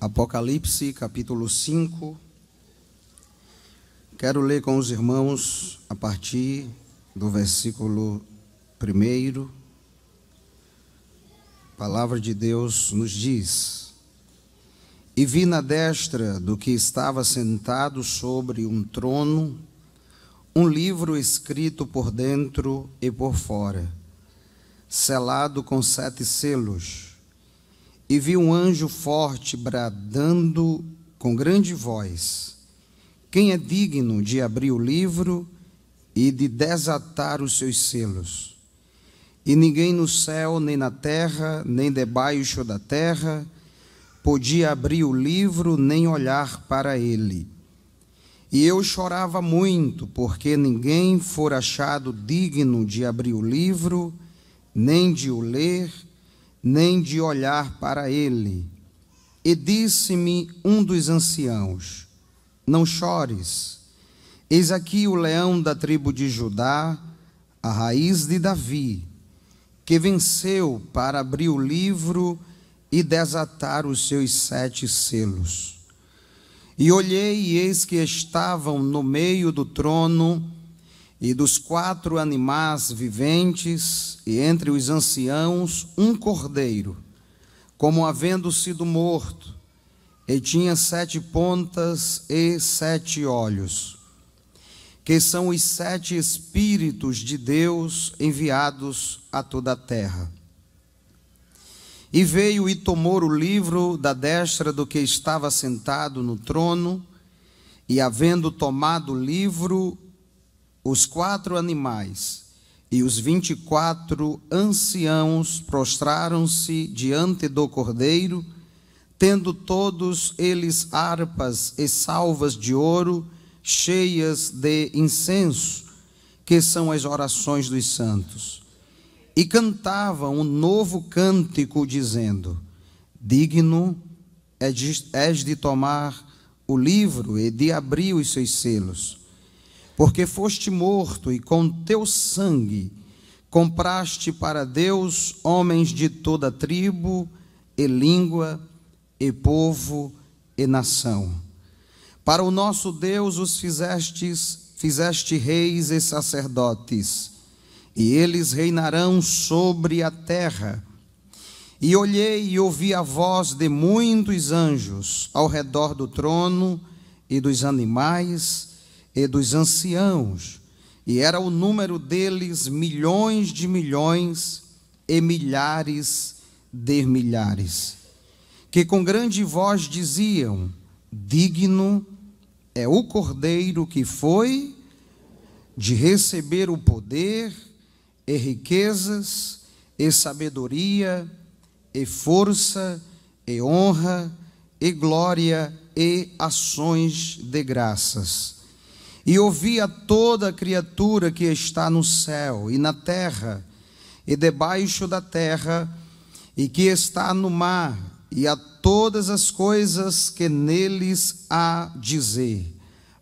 Apocalipse capítulo 5. Quero ler com os irmãos a partir do versículo 1. A palavra de Deus nos diz: E vi na destra do que estava sentado sobre um trono um livro escrito por dentro e por fora, selado com sete selos e vi um anjo forte bradando com grande voz: Quem é digno de abrir o livro e de desatar os seus selos? E ninguém no céu, nem na terra, nem debaixo da terra, podia abrir o livro nem olhar para ele. E eu chorava muito, porque ninguém fora achado digno de abrir o livro, nem de o ler nem de olhar para ele. E disse-me um dos anciãos: Não chores. Eis aqui o leão da tribo de Judá, a raiz de Davi, que venceu para abrir o livro e desatar os seus sete selos. E olhei, e eis que estavam no meio do trono e dos quatro animais viventes, e entre os anciãos, um cordeiro, como havendo sido morto, e tinha sete pontas e sete olhos, que são os sete Espíritos de Deus enviados a toda a terra. E veio e tomou o livro da destra do que estava sentado no trono, e havendo tomado o livro, os quatro animais e os vinte e quatro anciãos prostraram-se diante do cordeiro, tendo todos eles harpas e salvas de ouro cheias de incenso, que são as orações dos santos. E cantavam um novo cântico, dizendo: Digno é és de tomar o livro e de abrir os seus selos porque foste morto e com teu sangue compraste para Deus homens de toda tribo e língua e povo e nação. Para o nosso Deus os fizestes, fizeste reis e sacerdotes, e eles reinarão sobre a terra. E olhei e ouvi a voz de muitos anjos ao redor do trono e dos animais e dos anciãos, e era o número deles milhões de milhões e milhares de milhares, que com grande voz diziam: Digno é o cordeiro que foi de receber o poder e riquezas e sabedoria e força e honra e glória e ações de graças e ouvia toda criatura que está no céu e na terra e debaixo da terra e que está no mar e a todas as coisas que neles há dizer,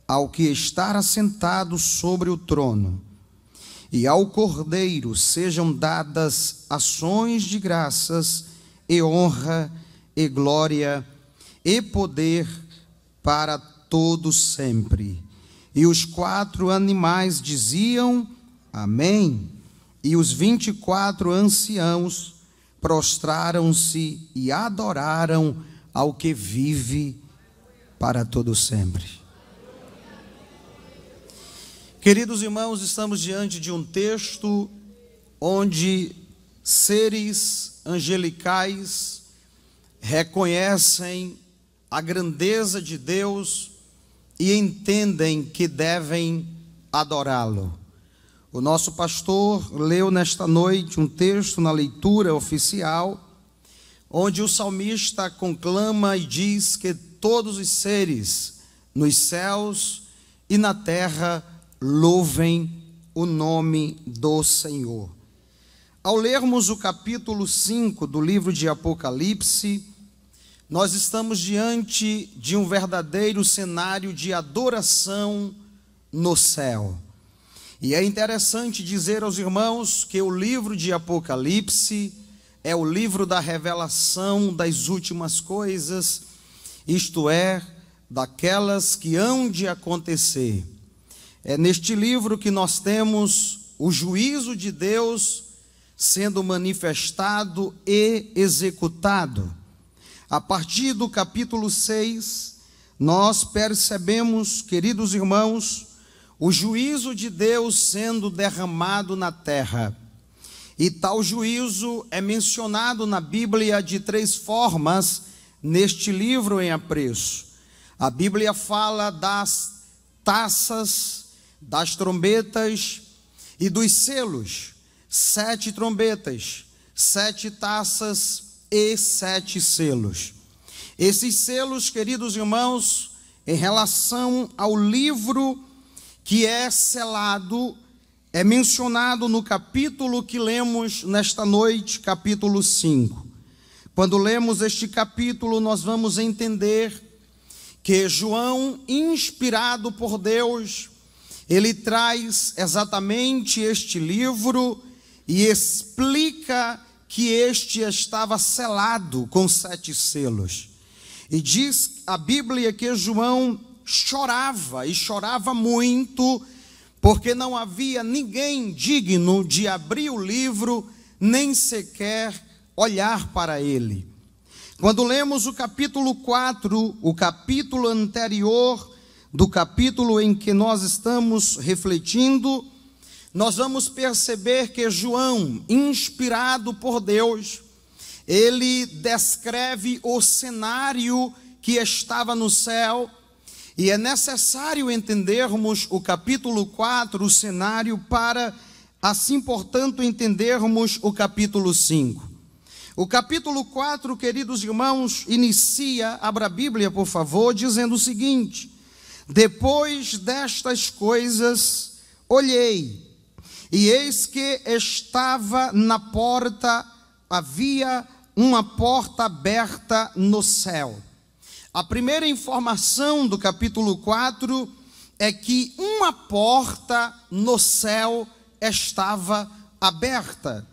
ao que está assentado sobre o trono. E ao Cordeiro sejam dadas ações de graças e honra e glória e poder para todos sempre e os quatro animais diziam: Amém. E os vinte e quatro anciãos prostraram-se e adoraram ao que vive para todo sempre. Queridos irmãos, estamos diante de um texto onde seres angelicais reconhecem a grandeza de Deus e entendem que devem adorá-lo. O nosso pastor leu nesta noite um texto na leitura oficial, onde o salmista conclama e diz que todos os seres nos céus e na terra louvem o nome do Senhor. Ao lermos o capítulo 5 do livro de Apocalipse, nós estamos diante de um verdadeiro cenário de adoração no céu. E é interessante dizer aos irmãos que o livro de Apocalipse é o livro da revelação das últimas coisas, isto é, daquelas que hão de acontecer. É neste livro que nós temos o juízo de Deus sendo manifestado e executado. A partir do capítulo 6, nós percebemos, queridos irmãos, o juízo de Deus sendo derramado na terra. E tal juízo é mencionado na Bíblia de três formas neste livro em apreço. A Bíblia fala das taças, das trombetas e dos selos. Sete trombetas, sete taças, e sete selos. Esses selos, queridos irmãos, em relação ao livro que é selado, é mencionado no capítulo que lemos nesta noite, capítulo 5. Quando lemos este capítulo, nós vamos entender que João, inspirado por Deus, ele traz exatamente este livro e explica que este estava selado com sete selos. E diz a Bíblia que João chorava e chorava muito, porque não havia ninguém digno de abrir o livro, nem sequer olhar para ele. Quando lemos o capítulo 4, o capítulo anterior do capítulo em que nós estamos refletindo, nós vamos perceber que João, inspirado por Deus, ele descreve o cenário que estava no céu, e é necessário entendermos o capítulo 4, o cenário, para assim, portanto, entendermos o capítulo 5. O capítulo 4, queridos irmãos, inicia, abra a Bíblia, por favor, dizendo o seguinte: Depois destas coisas, olhei, e eis que estava na porta, havia uma porta aberta no céu. A primeira informação do capítulo 4 é que uma porta no céu estava aberta.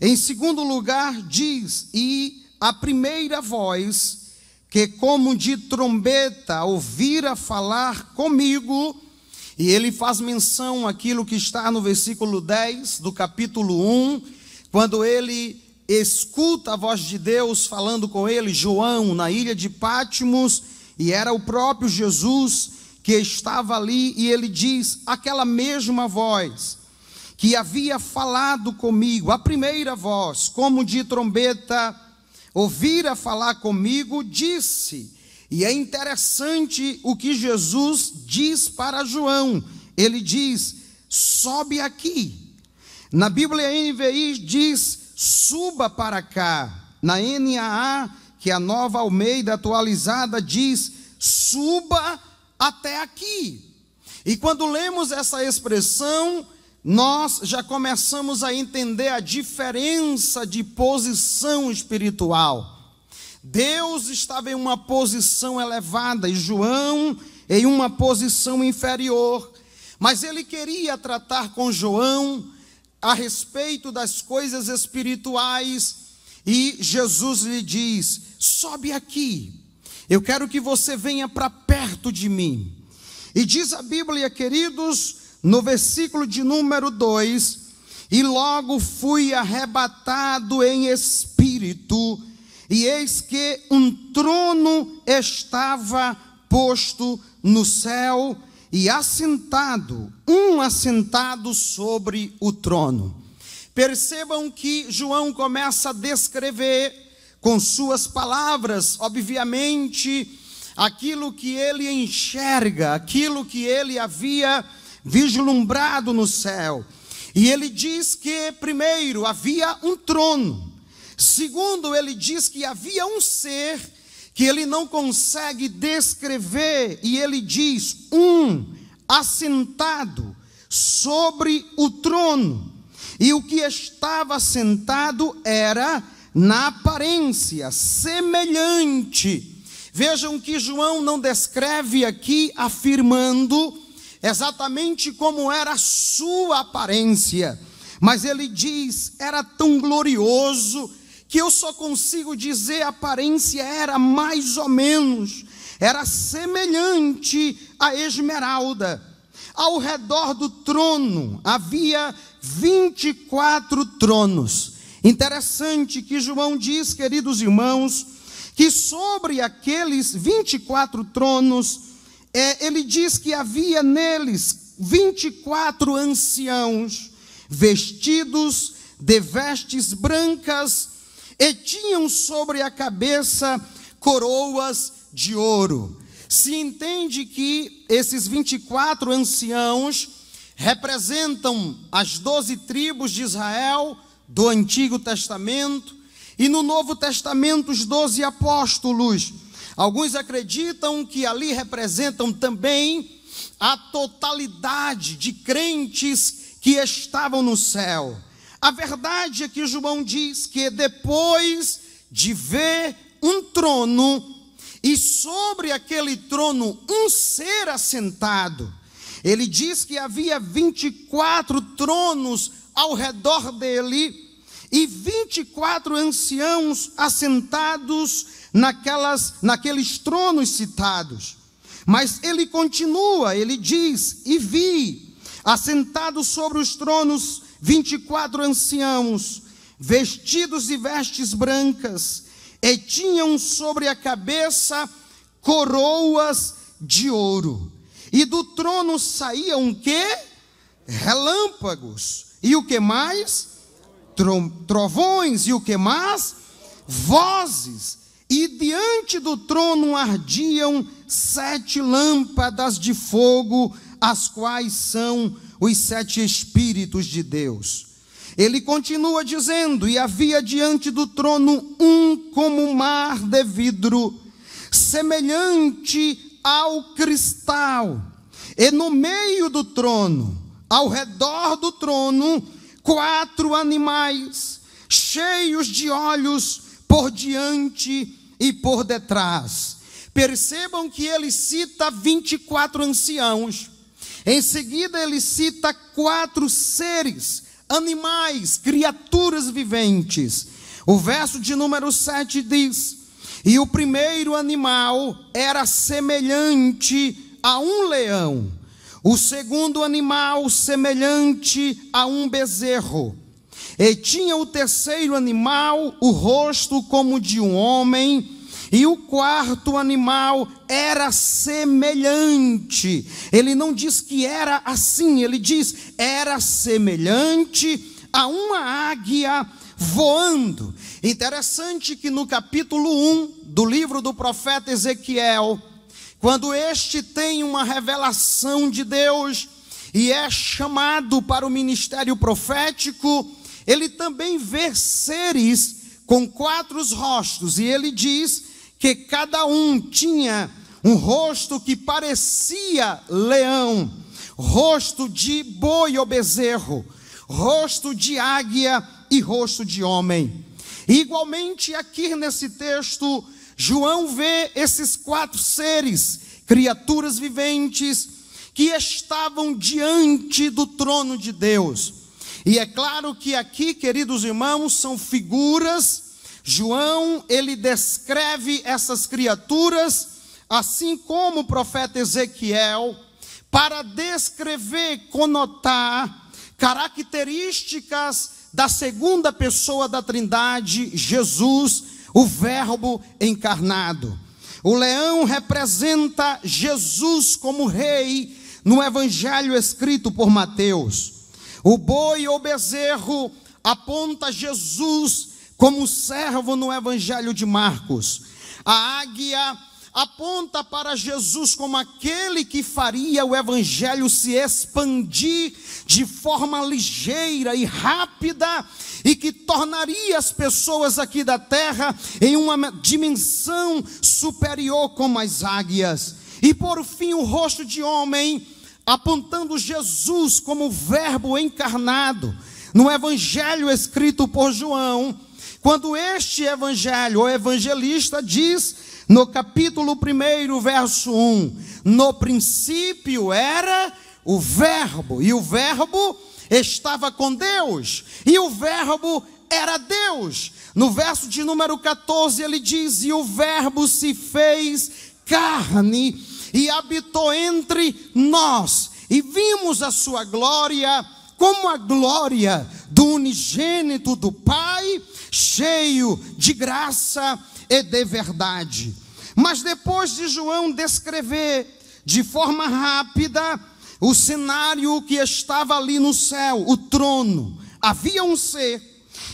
Em segundo lugar, diz: E a primeira voz, que como de trombeta ouvira falar comigo, e ele faz menção àquilo que está no versículo 10 do capítulo 1, quando ele escuta a voz de Deus falando com ele, João, na ilha de Pátimos, e era o próprio Jesus que estava ali, e ele diz: aquela mesma voz que havia falado comigo, a primeira voz, como de trombeta, ouvira falar comigo, disse: e é interessante o que Jesus diz para João. Ele diz: sobe aqui. Na Bíblia NVI diz: suba para cá. Na NAA, que é a nova Almeida atualizada, diz: suba até aqui. E quando lemos essa expressão, nós já começamos a entender a diferença de posição espiritual. Deus estava em uma posição elevada e João em uma posição inferior. Mas ele queria tratar com João a respeito das coisas espirituais. E Jesus lhe diz: Sobe aqui, eu quero que você venha para perto de mim. E diz a Bíblia, queridos, no versículo de número 2: E logo fui arrebatado em espírito e eis que um trono estava posto no céu e assentado, um assentado sobre o trono. Percebam que João começa a descrever com suas palavras, obviamente, aquilo que ele enxerga, aquilo que ele havia vislumbrado no céu. E ele diz que primeiro havia um trono, Segundo, ele diz que havia um ser que ele não consegue descrever, e ele diz: um assentado sobre o trono. E o que estava sentado era, na aparência, semelhante. Vejam que João não descreve aqui afirmando exatamente como era a sua aparência, mas ele diz: era tão glorioso que eu só consigo dizer a aparência era mais ou menos, era semelhante à esmeralda. Ao redor do trono havia 24 tronos. Interessante que João diz, queridos irmãos, que sobre aqueles 24 tronos, é, ele diz que havia neles 24 anciãos, vestidos de vestes brancas, e tinham sobre a cabeça coroas de ouro. Se entende que esses 24 anciãos representam as doze tribos de Israel do Antigo Testamento e no Novo Testamento os doze apóstolos. Alguns acreditam que ali representam também a totalidade de crentes que estavam no céu. A verdade é que João diz que depois de ver um trono e sobre aquele trono um ser assentado, ele diz que havia 24 tronos ao redor dele e 24 anciãos assentados naquelas, naqueles tronos citados. Mas ele continua, ele diz: E vi, assentado sobre os tronos, 24 anciãos, vestidos de vestes brancas, e tinham sobre a cabeça coroas de ouro. E do trono saíam que? Relâmpagos. E o que mais? Trovões. E o que mais? Vozes. E diante do trono ardiam sete lâmpadas de fogo, as quais são os sete Espíritos de Deus. Ele continua dizendo: E havia diante do trono um como mar de vidro, semelhante ao cristal, e no meio do trono, ao redor do trono, quatro animais, cheios de olhos por diante e por detrás. Percebam que ele cita 24 anciãos em seguida, ele cita quatro seres, animais, criaturas viventes. O verso de número 7 diz: E o primeiro animal era semelhante a um leão, o segundo animal semelhante a um bezerro. E tinha o terceiro animal o rosto como de um homem, e o quarto animal era semelhante. Ele não diz que era assim, ele diz era semelhante a uma águia voando. Interessante que no capítulo 1 do livro do profeta Ezequiel, quando este tem uma revelação de Deus e é chamado para o ministério profético, ele também vê seres com quatro rostos, e ele diz que cada um tinha um rosto que parecia leão, rosto de boi ou bezerro, rosto de águia e rosto de homem. E igualmente, aqui nesse texto, João vê esses quatro seres, criaturas viventes, que estavam diante do trono de Deus. E é claro que aqui, queridos irmãos, são figuras João, ele descreve essas criaturas, assim como o profeta Ezequiel, para descrever, conotar características da segunda pessoa da Trindade, Jesus, o Verbo encarnado. O leão representa Jesus como rei no evangelho escrito por Mateus. O boi ou bezerro aponta Jesus como servo no Evangelho de Marcos, a águia aponta para Jesus como aquele que faria o Evangelho se expandir de forma ligeira e rápida e que tornaria as pessoas aqui da terra em uma dimensão superior como as águias. E por fim, o rosto de homem apontando Jesus como Verbo encarnado no Evangelho escrito por João quando este evangelho, o evangelista, diz no capítulo 1, verso 1: No princípio era o Verbo, e o Verbo estava com Deus, e o Verbo era Deus. No verso de número 14, ele diz: E o Verbo se fez carne e habitou entre nós, e vimos a sua glória como a glória do unigênito do Pai, cheio de graça e de verdade. Mas depois de João descrever de forma rápida o cenário que estava ali no céu, o trono, havia um ser.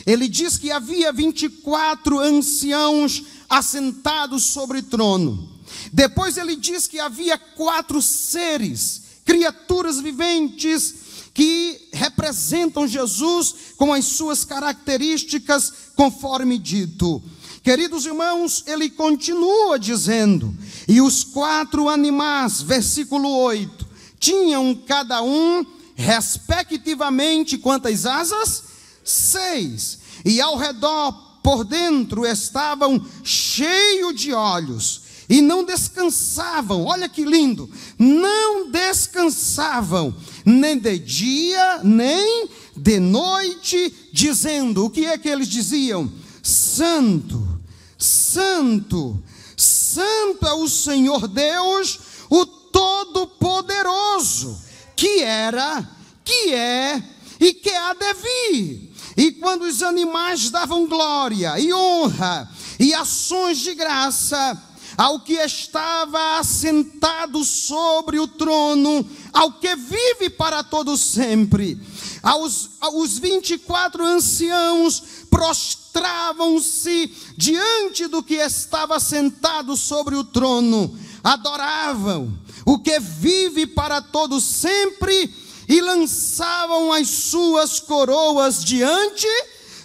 Ele diz que havia 24 anciãos assentados sobre trono. Depois ele diz que havia quatro seres, criaturas viventes, que representam Jesus com as suas características, conforme dito. Queridos irmãos, ele continua dizendo: E os quatro animais, versículo 8, tinham cada um, respectivamente, quantas asas? Seis. E ao redor, por dentro, estavam cheios de olhos e não descansavam. Olha que lindo! Não descansavam nem de dia, nem de noite, dizendo: O que é que eles diziam? Santo, Santo, Santo é o Senhor Deus, o Todo-Poderoso, que era, que é e que há de vir. E quando os animais davam glória e honra e ações de graça ao que estava assentado sobre o trono, ao que vive para todo sempre. Aos, aos 24 anciãos prostravam-se diante do que estava sentado sobre o trono, adoravam o que vive para todo sempre e lançavam as suas coroas diante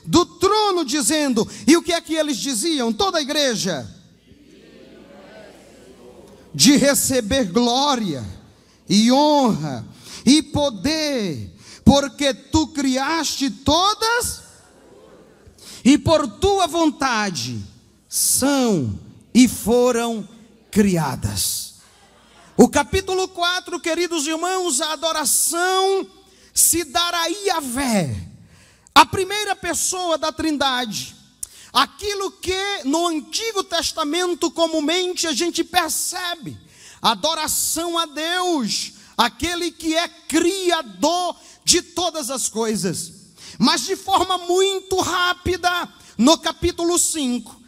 do trono, dizendo: E o que é que eles diziam? Toda a igreja de receber glória e honra e poder, porque tu criaste todas e por tua vontade são e foram criadas. O capítulo 4, queridos irmãos, a adoração se dará a Yahvé, a primeira pessoa da Trindade Aquilo que no Antigo Testamento comumente a gente percebe, adoração a Deus, aquele que é criador de todas as coisas. Mas de forma muito rápida, no capítulo 5,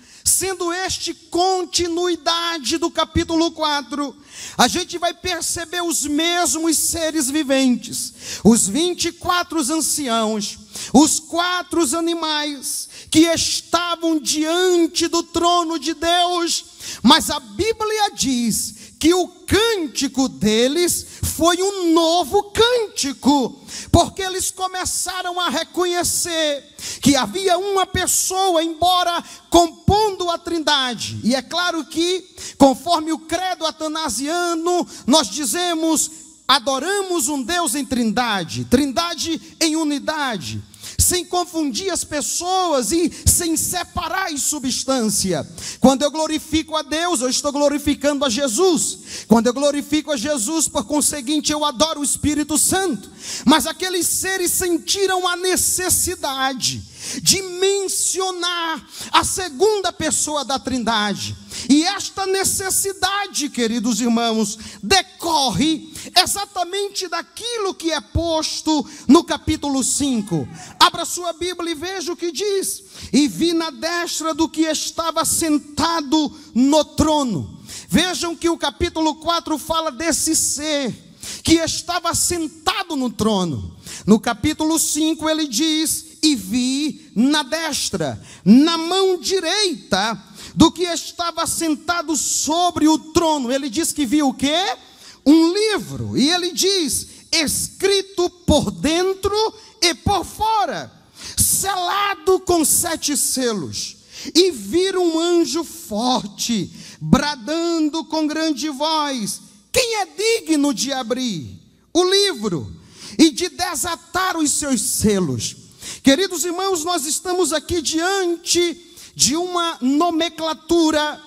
sendo este continuidade do capítulo 4, a gente vai perceber os mesmos seres viventes, os 24 anciãos, os quatro animais que estavam diante do trono de Deus, mas a Bíblia diz que o cântico deles foi um novo cântico, porque eles começaram a reconhecer que havia uma pessoa, embora compondo a Trindade. E é claro que, conforme o credo atanasiano, nós dizemos adoramos um Deus em Trindade, Trindade em unidade sem confundir as pessoas e sem separar as substâncias. Quando eu glorifico a Deus, eu estou glorificando a Jesus. Quando eu glorifico a Jesus, por conseguinte, eu adoro o Espírito Santo. Mas aqueles seres sentiram a necessidade de mencionar a segunda pessoa da Trindade e esta necessidade, queridos irmãos, decorre exatamente daquilo que é posto no capítulo 5. Abra sua Bíblia e veja o que diz. E vi na destra do que estava sentado no trono. Vejam que o capítulo 4 fala desse ser que estava sentado no trono. No capítulo 5 ele diz: E vi na destra, na mão direita do que estava sentado sobre o trono. Ele diz que viu o quê? Um livro. E ele diz: escrito por dentro e por fora, selado com sete selos. E vira um anjo forte, bradando com grande voz: Quem é digno de abrir o livro e de desatar os seus selos? Queridos irmãos, nós estamos aqui diante de uma nomenclatura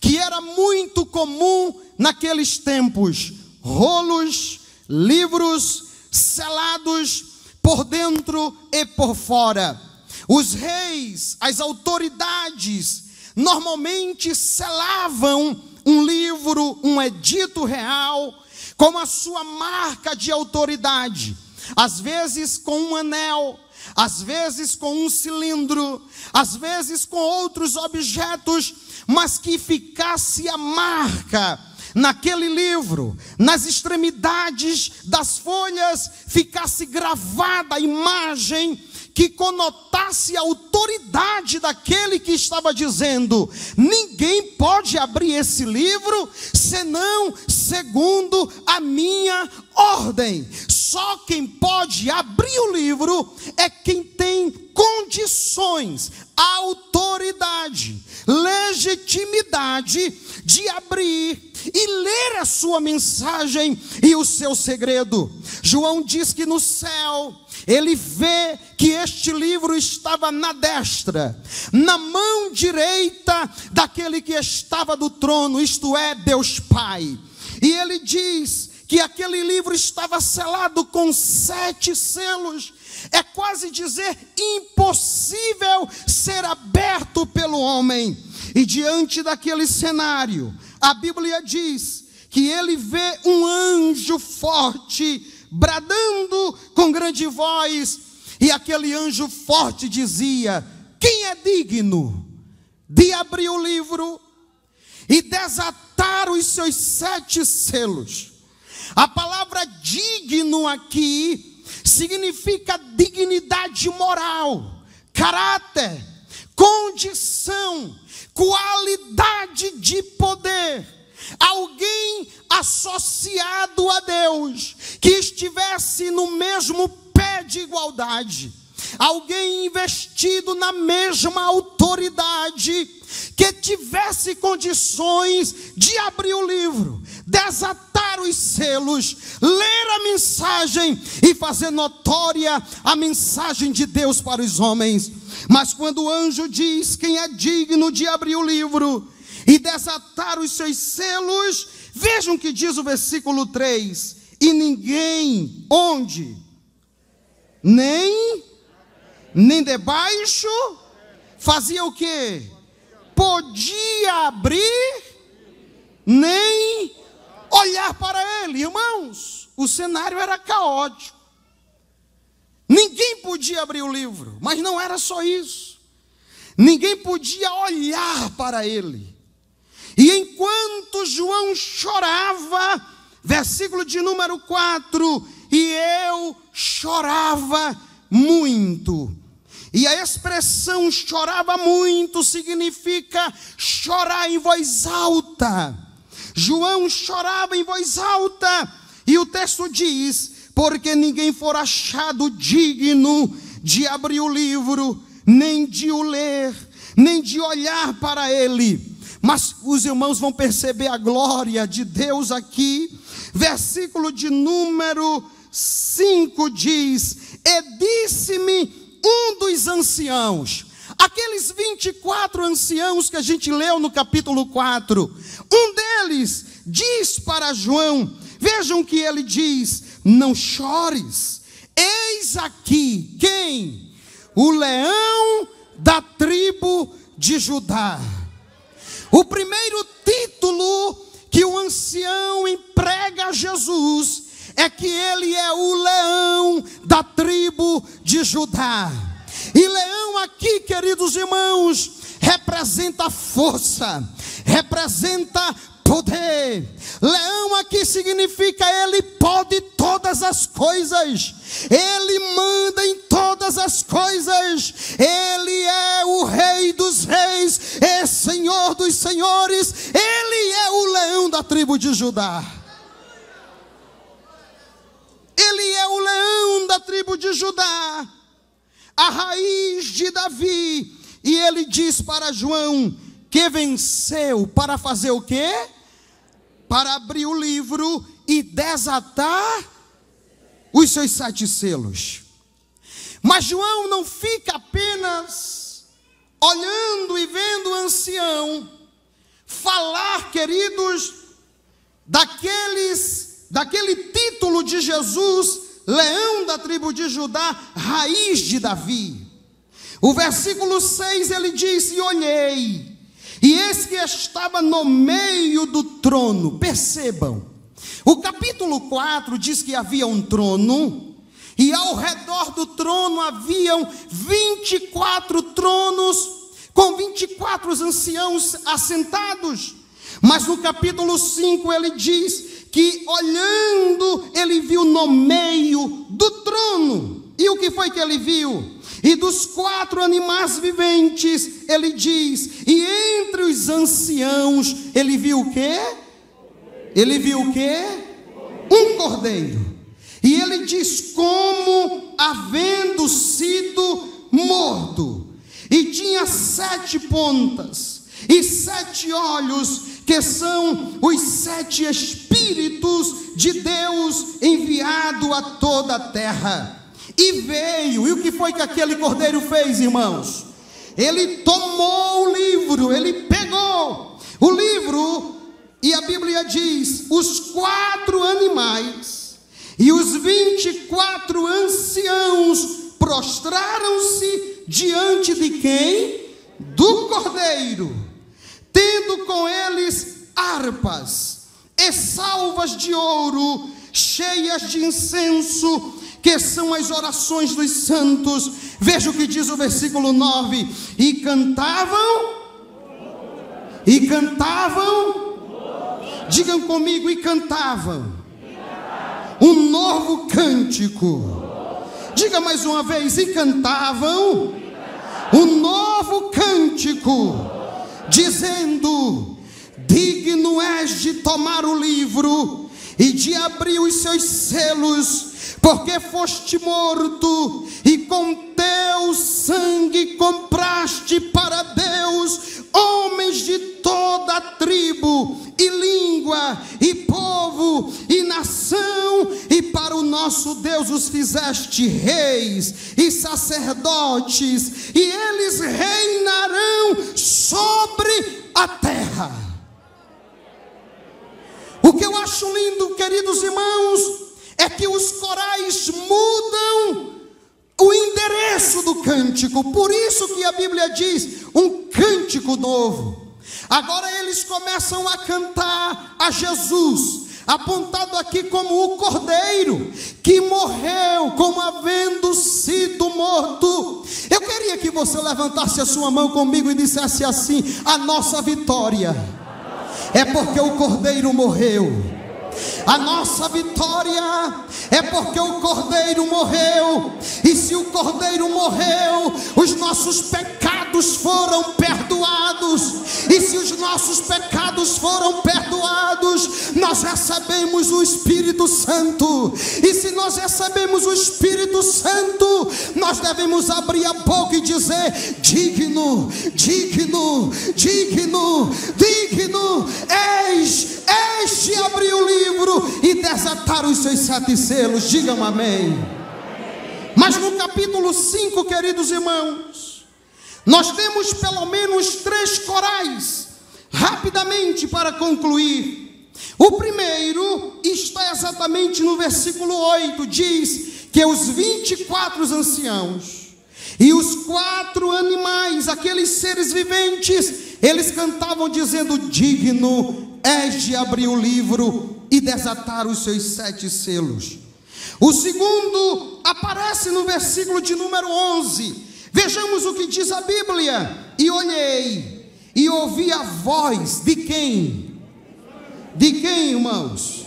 que era muito comum naqueles tempos: rolos, livros selados por dentro e por fora. Os reis, as autoridades, normalmente selavam um livro, um edito real, com a sua marca de autoridade, às vezes com um anel, às vezes com um cilindro, às vezes com outros objetos, mas que ficasse a marca naquele livro, nas extremidades das folhas, ficasse gravada a imagem que conotasse a autoridade daquele que estava dizendo: ninguém pode abrir esse livro senão segundo a minha ordem só quem pode abrir o livro é quem tem condições, autoridade, legitimidade de abrir e ler a sua mensagem e o seu segredo. João diz que no céu ele vê que este livro estava na destra, na mão direita daquele que estava do trono, isto é, Deus Pai. E ele diz: que aquele livro estava selado com sete selos. É quase dizer impossível ser aberto pelo homem. E diante daquele cenário, a Bíblia diz que ele vê um anjo forte bradando com grande voz, e aquele anjo forte dizia: Quem é digno de abrir o livro e desatar os seus sete selos? A palavra digno aqui significa dignidade moral, caráter, condição, qualidade de poder. Alguém associado a Deus que estivesse no mesmo pé de igualdade alguém investido na mesma autoridade, que tivesse condições de abrir o livro, desatar os selos, ler a mensagem e fazer notória a mensagem de Deus para os homens. Mas quando o anjo diz quem é digno de abrir o livro e desatar os seus selos, vejam que diz o versículo 3: e ninguém, onde? Nem nem debaixo, fazia o que? Podia abrir, nem olhar para ele. Irmãos, o cenário era caótico. Ninguém podia abrir o livro, mas não era só isso. Ninguém podia olhar para ele. E enquanto João chorava, versículo de número 4, e eu chorava muito. E a expressão chorava muito significa chorar em voz alta. João chorava em voz alta. E o texto diz: porque ninguém for achado digno de abrir o livro, nem de o ler, nem de olhar para ele. Mas os irmãos vão perceber a glória de Deus aqui. Versículo de número 5 diz: E disse-me um dos anciãos, aqueles 24 anciãos que a gente leu no capítulo 4, um deles diz para João: vejam que ele diz: não chores, eis aqui quem? O leão da tribo de Judá. O primeiro título que o ancião emprega a Jesus é que ele é o leão da tribo de Judá. E leão aqui, queridos irmãos, representa força, representa poder. Leão aqui significa ele pode todas as coisas. Ele manda em todas as coisas. Ele é o rei dos reis, é senhor dos senhores. Ele é o leão da tribo de Judá. Ele é o leão da tribo de Judá, a raiz de Davi. E ele diz para João que venceu para fazer o quê? Para abrir o livro e desatar os seus sete selos. Mas João não fica apenas olhando e vendo o ancião falar, queridos, daqueles daquele título de Jesus, leão da tribo de Judá, raiz de Davi. O versículo 6 ele diz: E olhei, e eis que estava no meio do trono. Percebam, o capítulo 4 diz que havia um trono, e ao redor do trono haviam 24 tronos, com 24 anciãos assentados. Mas no capítulo 5 ele diz que olhando ele viu no meio do trono. E o que foi que ele viu? E dos quatro animais viventes, ele diz, e entre os anciãos, ele viu o quê? Ele viu o quê? Um cordeiro. E ele diz: como havendo sido morto, e tinha sete pontas, e sete olhos, que são os sete Espíritos de Deus enviado a toda a terra. E veio, e o que foi que aquele cordeiro fez, irmãos? Ele tomou o livro, ele pegou o livro, e a Bíblia diz: os quatro animais e os vinte e quatro anciãos prostraram-se diante de quem? Do cordeiro tendo com eles harpas e salvas de ouro, cheias de incenso, que são as orações dos santos. Veja o que diz o versículo 9: e cantavam, e cantavam, digam comigo, e cantavam, um novo cântico. Diga mais uma vez, e cantavam um novo cântico dizendo: Digno és de tomar o livro e de abrir os seus selos, porque foste morto e com teu sangue compraste para Deus homens de toda tribo e língua e povo e nação, e para o nosso Deus os fizeste reis e sacerdotes, e eles reinarão sobre a terra. O que eu acho lindo, queridos irmãos, é que os corais mudam o endereço do cântico, por isso que a Bíblia diz um cântico novo. Agora eles começam a cantar a Jesus, apontado aqui como o Cordeiro, que morreu como havendo sido morto. Eu queria que você levantasse a sua mão comigo e dissesse assim: A nossa vitória é porque o Cordeiro morreu a nossa vitória é porque o Cordeiro morreu, e se o Cordeiro morreu, os nossos pecados foram perdoados, e se os nossos pecados foram perdoados, nós recebemos o Espírito Santo, e se nós recebemos o Espírito Santo, nós devemos abrir a boca e dizer: digno, digno, digno, digno, eis, este abriu o livro livro e desataram os seus sete selos. Digam amém. Mas no capítulo 5, queridos irmãos, nós temos pelo menos três corais, rapidamente para concluir. O primeiro está exatamente no versículo 8, diz que os 24 anciãos e os quatro animais, aqueles seres viventes, eles cantavam dizendo: Digno és de abrir o livro e desatar os seus sete selos. O segundo aparece no versículo de número 11. Vejamos o que diz a Bíblia. E olhei e ouvi a voz de quem? De quem, irmãos?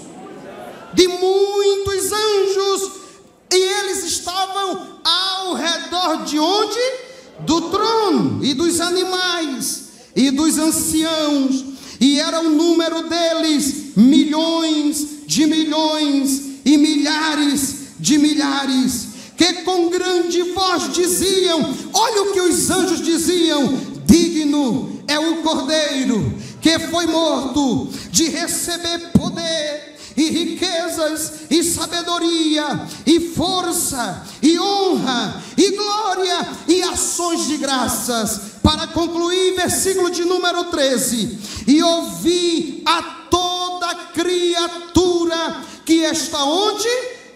De muitos anjos. E eles estavam ao redor de onde? Do trono e dos animais e dos anciãos. E era o número deles milhões de milhões e milhares de milhares, que com grande voz diziam: Olha o que os anjos diziam: Digno é o cordeiro que foi morto de receber poder e riquezas, e sabedoria, e força, e honra, e glória, e ações de graças. Para concluir, versículo de número 13: E ouvi a toda criatura que está onde?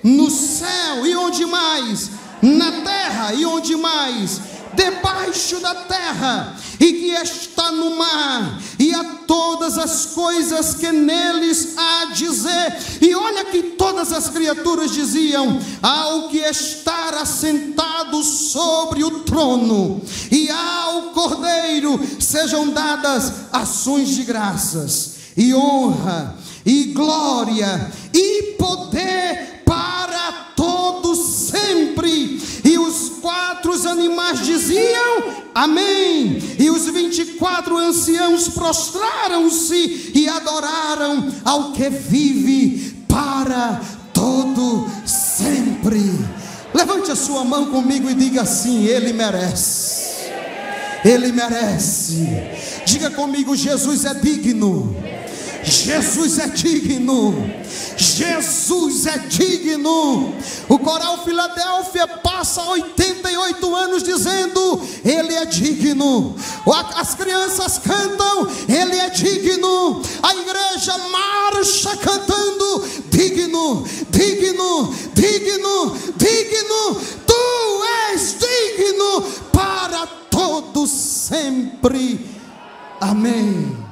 No céu e onde mais? Na terra e onde mais? Debaixo da terra e que está no mar, e a todas as coisas que neles há a dizer. E olha que todas as criaturas diziam: ao que estar assentado sobre o trono, e ao cordeiro sejam dadas ações de graças e honra, e glória, e poder para todos sempre. E os quatro animais diziam: Amém. E os vinte e quatro anciãos prostraram-se e adoraram ao que vive para todo sempre. Levante a sua mão comigo e diga assim: Ele merece. Ele merece. Diga comigo: Jesus é digno. Jesus é digno, Jesus é digno. O coral Filadélfia passa 88 anos dizendo: Ele é digno. As crianças cantam: Ele é digno. A igreja marcha cantando: Digno, digno, digno, digno. Tu és digno para todo sempre. Amém.